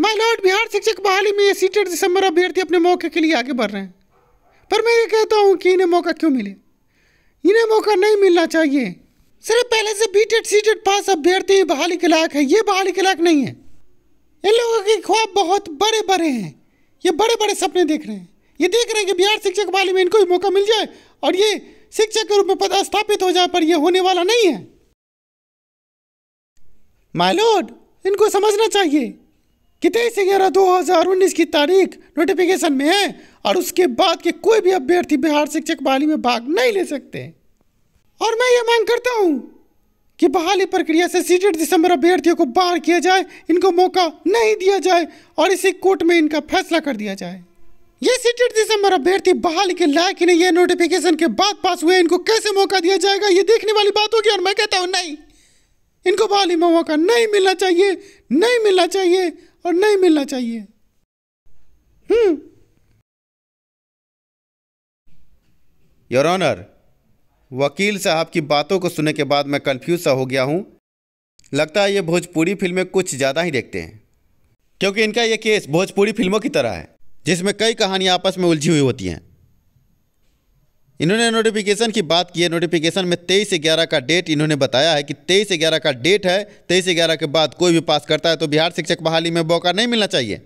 My Lord Bihar शिक्षक बहाली में ये सीटेट दिसंबर अभ्यर्थी अपने मौके के लिए आगे बढ़ रहे हैं पर मैं ये कहता हूँ कि इन्हें मौका क्यों मिले इन्हें मौका नहीं मिलना चाहिए सिर्फ पहले से बीटेड सीटेट पास अभ्यर्थी बहाली के लायक है ये बहाली के लायक नहीं है इन लोगों के ख्वाब बहुत बड़े बड़े हैं ये बड़े बड़े सपने देख रहे हैं ये देख रहे हैं कि बिहार शिक्षक बहाली में इनको भी मौका मिल जाए और ये शिक्षक के रूप में पद स्थापित हो जाए पर यह होने वाला नहीं है माय लॉर्ड इनको समझना चाहिए कि तेईस ग्यारह दो हज़ार उन्नीस की तारीख नोटिफिकेशन में है और उसके बाद के कोई भी अभ्यर्थी बिहार शिक्षक बहाली में भाग नहीं ले सकते और मैं ये मांग करता हूँ कि बहाली प्रक्रिया से सीटेट दिसंबर अभ्यर्थियों को बाहर किया जाए इनको मौका नहीं दिया जाए और इसी कोर्ट में इनका फैसला कर दिया जाए ये सीटेट दिसंबर अभ्यर्थी बहाली के लायक ही नहीं है नोटिफिकेशन के बाद पास हुए इनको कैसे मौका दिया जाएगा ये देखने वाली बात होगी और मैं कहता हूँ नहीं इनको बहाली में मौका नहीं मिलना चाहिए नहीं मिलना चाहिए और नहीं मिलना चाहिए हम्म योर ऑनर वकील साहब की बातों को सुनने के बाद मैं कंफ्यूज सा हो गया हूं लगता है ये भोजपुरी फिल्में कुछ ज़्यादा ही देखते हैं क्योंकि इनका यह केस भोजपुरी फिल्मों की तरह है जिसमें कई कहानियां आपस में उलझी हुई होती हैं इन्होंने नोटिफिकेशन की बात की है नोटिफिकेशन में तेईस से ग्यारह का डेट इन्होंने बताया है कि तेईस से ग्यारह का डेट है तेईस से ग्यारह के बाद कोई भी पास करता है तो बिहार शिक्षक बहाली में मौका नहीं मिलना चाहिए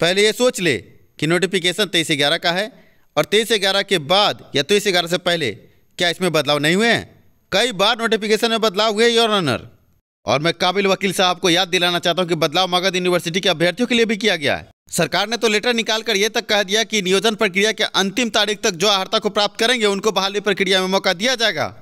पहले ये सोच ले कि नोटिफिकेशन तेईस से ग्यारह का है और तेईस से ग्यारह के बाद या तेईस से ग्यारह से पहले क्या इसमें बदलाव नहीं हुए हैं कई बार नोटिफिकेशन में बदलाव हुए योर ऑनर और मैं काबिल वकील साहब को याद दिलाना चाहता हूँ कि बदलाव मगध यूनिवर्सिटी के अभ्यर्थियों के लिए भी किया गया है सरकार ने तो लेटर निकाल कर यह तक कह दिया कि नियोजन प्रक्रिया के अंतिम तारीख तक जो आहर्ता को प्राप्त करेंगे उनको बहाली प्रक्रिया में मौका दिया जाएगा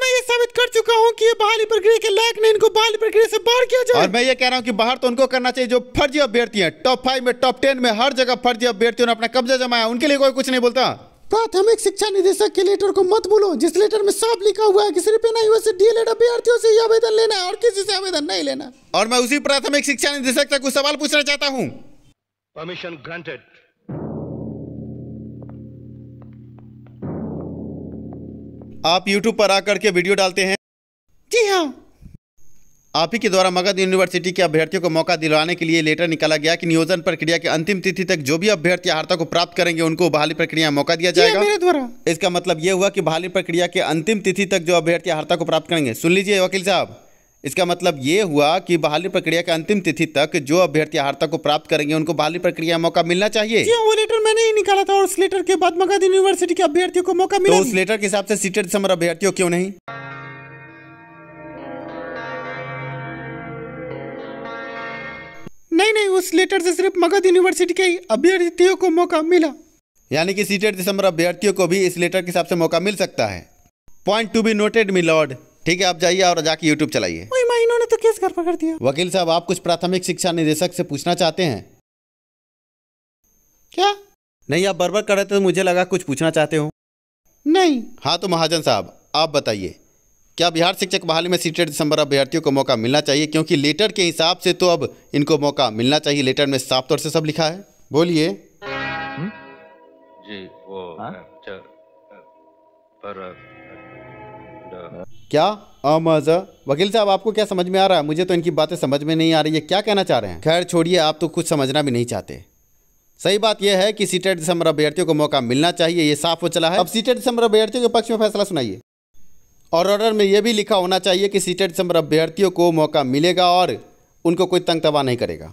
मैं ये साबित कर चुका हूँ की बहाली प्रक्रिया के लायक ने इनको बहाली प्रक्रिया से बाहर किया जाए और मैं ये कह रहा हूँ कि बाहर तो उनको करना चाहिए जो फर्जी अभ्यर्थी हैं टॉप फाइव में टॉप टेन में हर जगह फर्जी अभ्यर्थियों ने अपना कब्जा जमाया उनके लिए कोई कुछ नहीं बोलता प्राथमिक शिक्षा निदेशक के लेटर को मत भूलो जिस लेटर में साफ लिखा हुआ है कि सिर्फ एन आई से डीएलएड अभ्यर्थियों से ही आवेदन लेना है और किसी से आवेदन नहीं लेना और मैं उसी प्राथमिक शिक्षा निदेशक से कुछ सवाल पूछना चाहता हूँ परमिशन ग्रांटेड आप YouTube पर आकर के वीडियो डालते हैं जी हाँ आप ही के द्वारा मगध यूनिवर्सिटी के अभ्यर्थियों को मौका दिलवाने के लिए लेटर निकाला गया कि नियोजन प्रक्रिया के अंतिम तिथि तक जो भी अभ्यर्थी हारता को प्राप्त करेंगे उनको बहाली प्रक्रिया मौका दिया जाएगा मेरे द्वारा इसका मतलब ये हुआ कि बहाली प्रक्रिया के अंतिम तिथि तक जो अभ्यर्थी आहारता को प्राप्त करेंगे सुन लीजिए वकील साहब इसका मतलब ये हुआ कि बहाली प्रक्रिया के अंतिम तिथि तक जो अभ्यर्थी हारता को प्राप्त करेंगे उनको बहाली प्रक्रिया मौका मिलना चाहिए वो लेटर मैंने ही निकाला था और उस लेटर के बाद मगध यूनिवर्सिटी के अभ्यर्थियों को मौका तो मिला उस लेटर के हिसाब से सीटेड समर अभ्यर्थियों क्यों नहीं में उस लेटर से सिर्फ मगध यूनिवर्सिटी के अभ्यर्थियों को मौका मिला यानी कि सीटेट e दिसंबर अभ्यर्थियों को भी इस लेटर के हिसाब से मौका मिल सकता है point to be noted my lord ठीक है आप जाइए और जाके यूट्यूब चलाइए इन्होंने तो केस घर पकड़ दिया वकील साहब आप कुछ प्राथमिक शिक्षा निदेशक से पूछना चाहते हैं क्या नहीं आप बर्बर कर रहे थे तो मुझे लगा कुछ पूछना चाहते हो नहीं हाँ तो महाजन साहब आप बताइए क्या बिहार शिक्षक बहाली में सीटेट दिसंबर अभ्यर्थियों को मौका मिलना चाहिए क्योंकि लेटर के हिसाब से तो अब इनको मौका मिलना चाहिए लेटर में साफ तौर से सब लिखा है बोलिए जी वो हाँ? पर क्या अमज वकील साहब आपको क्या समझ में आ रहा है मुझे तो इनकी बातें समझ में नहीं आ रही है क्या कहना चाह रहे हैं खैर छोड़िए आप तो कुछ समझना भी नहीं चाहते सही बात यह है कि सीटेट दिसंबर अभ्यर्थियों को मौका मिलना चाहिए ये साफ हो चला है अब सीटेट दिसंबर अभ्यर्थियों के पक्ष में फैसला सुनाइए और ऑर्डर में यह भी लिखा होना चाहिए कि सीटेड संभ्र अभ्यर्थियों को मौका मिलेगा और उनको कोई तंग तबाह नहीं करेगा